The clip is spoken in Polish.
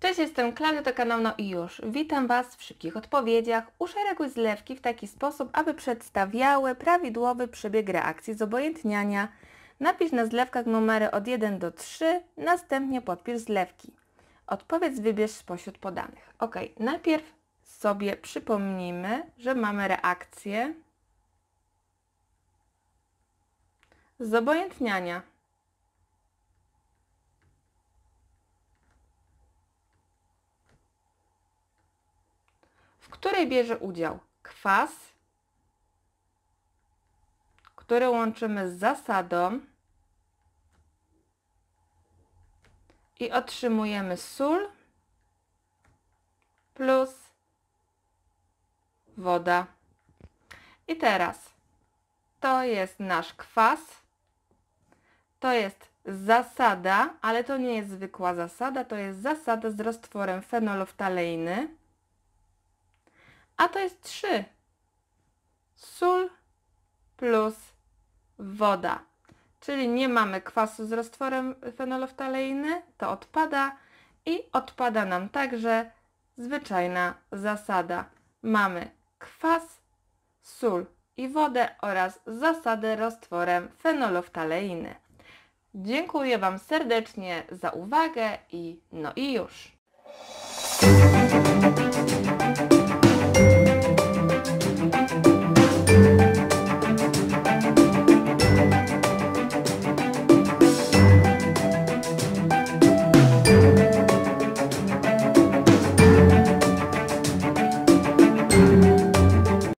Cześć, jestem Klaudia, to kanał No i już. Witam Was w szybkich odpowiedziach. Uszereguj zlewki w taki sposób, aby przedstawiały prawidłowy przebieg reakcji zobojętniania. Napisz na zlewkach numery od 1 do 3, następnie podpisz zlewki. Odpowiedz wybierz spośród podanych. Ok, najpierw sobie przypomnijmy, że mamy reakcję zobojętniania. której bierze udział kwas, który łączymy z zasadą i otrzymujemy sól plus woda. I teraz to jest nasz kwas, to jest zasada, ale to nie jest zwykła zasada, to jest zasada z roztworem fenoloftaleiny a to jest 3. Sól plus woda. Czyli nie mamy kwasu z roztworem fenoloftaleiny, to odpada i odpada nam także zwyczajna zasada. Mamy kwas, sól i wodę oraz zasadę roztworem fenoloftaleiny. Dziękuję Wam serdecznie za uwagę i no i już.